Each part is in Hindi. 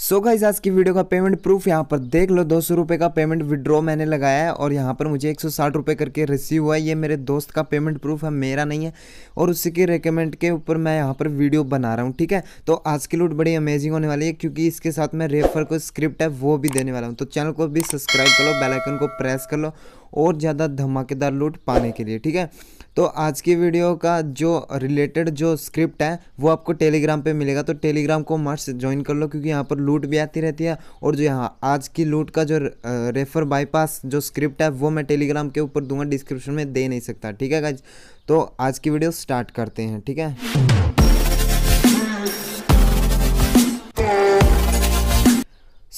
सो so गाइज आज की वीडियो का पेमेंट प्रूफ यहाँ पर देख लो दो सौ रुपये का पेमेंट विड्रॉ मैंने लगाया है और यहाँ पर मुझे एक सौ साठ रुपये करके रिसीव हुआ है ये मेरे दोस्त का पेमेंट प्रूफ है मेरा नहीं है और उसी के रिकमेंड के ऊपर मैं यहाँ पर वीडियो बना रहा हूँ ठीक है तो आज की लूट बड़ी अमेजिंग होने वाली है क्योंकि इसके साथ मैं रेफर को स्क्रिप्ट है वो भी देने वाला हूँ तो चैनल को भी सब्सक्राइब कर लो बेलाइकन को प्रेस कर लो और ज़्यादा धमाकेदार लूट पाने के लिए ठीक है तो आज की वीडियो का जो रिलेटेड जो स्क्रिप्ट है वो आपको टेलीग्राम पे मिलेगा तो टेलीग्राम को मस्ट ज्वाइन कर लो क्योंकि यहाँ पर लूट भी आती रहती है और जो यहाँ आज की लूट का जो रेफर बाईपास जो स्क्रिप्ट है वो मैं टेलीग्राम के ऊपर दूंगा डिस्क्रिप्शन में दे नहीं सकता ठीक है तो आज की वीडियो स्टार्ट करते हैं ठीक है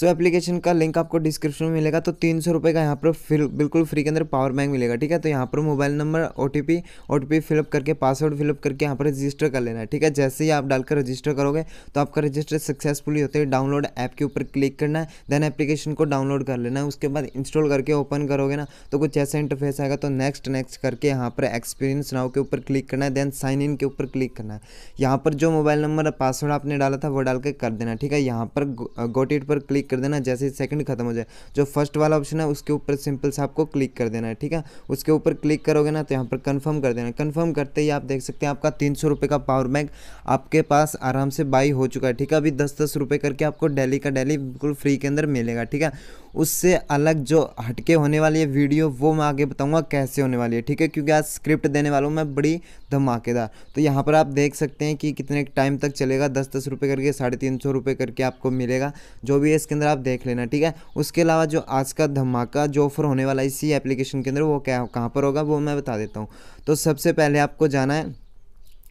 सो एप्लीकेशन का लिंक आपको डिस्क्रिप्शन में मिलेगा तो तीन सौ रुपये का यहाँ पर फिल बिल्कुल फ्री के अंदर पावर बैंक मिलेगा ठीक है तो यहाँ पर mobile number O T P O T P fill up करके पासवर्ड फिलअप करके यहाँ पर रजिस्टर कर लेना है ठीक है जैसे ही आप डालकर रजिस्टर करोगे तो आपका रजिस्टर सक्सेसफुली होते हुए डाउनलोड ऐप के ऊपर क्लिक करना है देन एप्लीकेशन को डाउनलोड कर लेना है उसके बाद इंस्टॉल करके ओपन करोगे ना तो कुछ ऐसा इंटरफेस आएगा तो नेक्स्ट नेक्स्ट करके यहाँ पर एक्सपीरियंस नाव के ऊपर क्लिक करना है देन साइन इन के ऊपर क्लिक करना है यहाँ पर जो मोबाइल नंबर पासवर्ड आपने डाला था वो डाल के कर देना ठीक है यहाँ पर गोटेट पर क्लिक कर देना जैसे सेकंड खत्म हो जाए जो फर्स्ट वाला ऑप्शन है उसके ऊपर सिंपल से आपको क्लिक कर देना है ठीक है उसके ऊपर क्लिक करोगे ना तो यहाँ पर कन्फर्म कर देना कन्फर्म करते ही आप देख सकते हैं आपका तीन सौ का पावर बैंक आपके पास आराम से बाई हो चुका है ठीक है अभी दस दस रुपये करके आपको डेली का डेली बिल्कुल फ्री के अंदर मिलेगा ठीक है उससे अलग जो हटके होने वाली है वीडियो वो मैं आगे बताऊँगा कैसे होने वाली है ठीक है क्योंकि आज स्क्रिप्ट देने वाला हूँ मैं बड़ी धमाकेदार तो यहाँ पर आप देख सकते हैं कि कितने टाइम तक चलेगा दस दस रुपये करके साढ़े तीन सौ रुपये करके आपको मिलेगा जो भी है इसके अंदर आप देख लेना ठीक है उसके अलावा जो आज का धमाका जो ऑफर होने वाला है इसी एप्लीकेशन के अंदर वो क्या कहाँ पर होगा वो मैं बता देता हूँ तो सबसे पहले आपको जाना है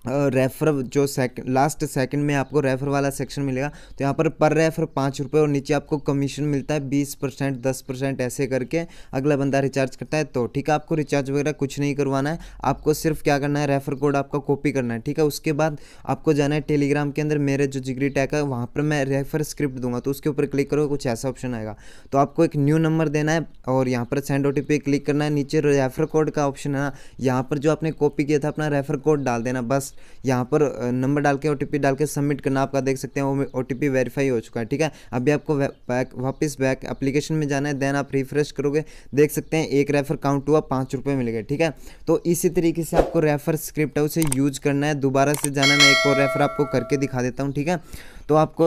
रेफर जो सेक लास्ट सेकंड में आपको रेफर वाला सेक्शन मिलेगा तो यहाँ पर पर रेफर पाँच रुपये और नीचे आपको कमीशन मिलता है बीस परसेंट दस परसेंट ऐसे करके अगला बंदा रिचार्ज करता है तो ठीक है आपको रिचार्ज वगैरह कुछ नहीं करवाना है आपको सिर्फ क्या करना है रेफर कोड आपका कॉपी करना है ठीक है उसके बाद आपको जाना है टेलीग्राम के अंदर मेरे जो जिगरी टैक है वहाँ पर मैं रेफर स्क्रिप्ट दूंगा तो उसके ऊपर क्लिक करो कुछ ऐसा ऑप्शन आएगा तो आपको एक न्यू नंबर देना है और यहाँ पर सेंड ओ क्लिक करना है नीचे रेफर कोड का ऑप्शन है ना यहाँ पर जो आपने कॉपी किया था अपना रेफर कोड डाल देना बस बस यहाँ पर नंबर डाल के ओ डाल के सबमिट करना आपका देख सकते हैं वो ओ टी वेरीफाई हो चुका है ठीक है अभी आपको बैक वापस बैक एप्लीकेशन में जाना है देन आप रिफ्रेश करोगे देख सकते हैं एक रेफर काउंट हुआ पाँच रुपये मिल गए ठीक है तो इसी तरीके से आपको रेफर स्क्रिप्ट है उसे यूज करना है दोबारा से जाना मैं एक और रेफर आपको करके दिखा देता हूँ ठीक है तो आपको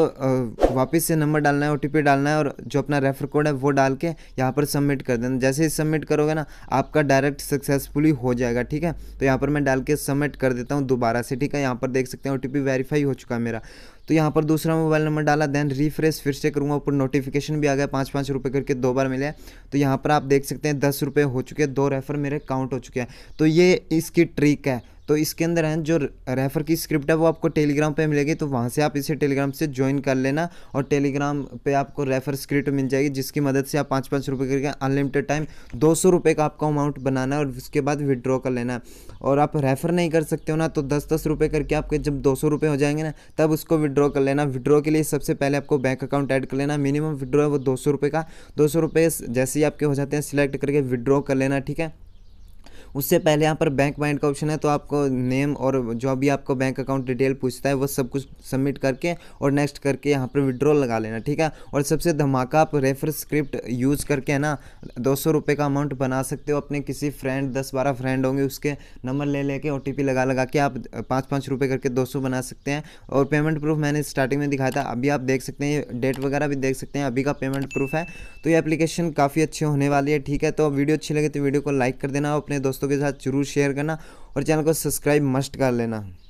वापस से नंबर डालना है ओ डालना है और जो अपना रेफर कोड है वो डाल के यहाँ पर सबमिट कर देना जैसे ही सबमिट करोगे ना आपका डायरेक्ट सक्सेसफुली हो जाएगा ठीक है तो यहाँ पर मैं डाल के सबमिट कर देता हूँ दोबारा से ठीक है यहाँ पर देख सकते हैं ओ वेरीफाई हो चुका है मेरा तो यहाँ पर दूसरा मोबाइल नंबर डाला देन रिफ्रेश फिर से करूँगा ऊपर नोटिफिकेशन भी आ गया पाँच पाँच रुपये करके दो बार मिले तो यहाँ पर आप देख सकते हैं दस रुपये हो चुके हैं दो रेफर मेरे काउंट हो चुके हैं तो ये इसकी ट्रिक है तो इसके अंदर है जो रेफ़र की स्क्रिप्ट है वो आपको टेलीग्राम पे मिलेगी तो वहाँ से आप इसे टेलीग्राम से ज्वाइन कर लेना और टेलीग्राम पे आपको रेफ़र स्क्रिप्ट मिल जाएगी जिसकी मदद से आप पाँच पाँच रुपये करके अनलिमिटेड टाइम दो सौ रुपये का आपका अमाउंट बनाना और उसके बाद विदड्रॉ कर लेना और आप रेफ़र नहीं कर सकते हो ना तो दस दस रुपये करके आपके जब दो सौ रुपये हो जाएंगे ना तब उसको विदड्रॉ कर लेना विदड्रॉ के लिए सबसे पहले आपको बैंक अकाउंट ऐड कर लेना मिनिमम विड्रॉ है वो दो सौ रुपये का दो सौ रुपये जैसे ही आपके हो जाते हैं सिलेक्ट करके विदड्रॉ कर लेना ठीक है उससे पहले यहाँ पर बैंक माइंड का ऑप्शन है तो आपको नेम और जो भी आपको बैंक अकाउंट डिटेल पूछता है वो सब कुछ सबमिट करके और नेक्स्ट करके यहाँ पर विड्रॉल लगा लेना ठीक है और सबसे धमाका आप रेफर स्क्रिप्ट यूज़ करके है ना दो सौ का अमाउंट बना सकते हो अपने किसी फ्रेंड दस बारह फ्रेंड होंगे उसके नंबर ले लेके ओ लगा लगा के आप पाँच पाँच रुपये करके दो सौ बना सकते हैं और पेमेंट प्रूफ मैंने स्टार्टिंग में दिखाया था अभी आप देख सकते हैं डेट वगैरह भी देख सकते हैं अभी का पेमेंट प्रूफ है तो ये एप्लीकेशन काफ़ी अच्छी होने वाली है ठीक है तो वीडियो अच्छी लगे तो वीडियो को लाइक कर देना और अपने दोस्तों दोस्तों के साथ जरूर शेयर करना और चैनल को सब्सक्राइब मस्ट कर लेना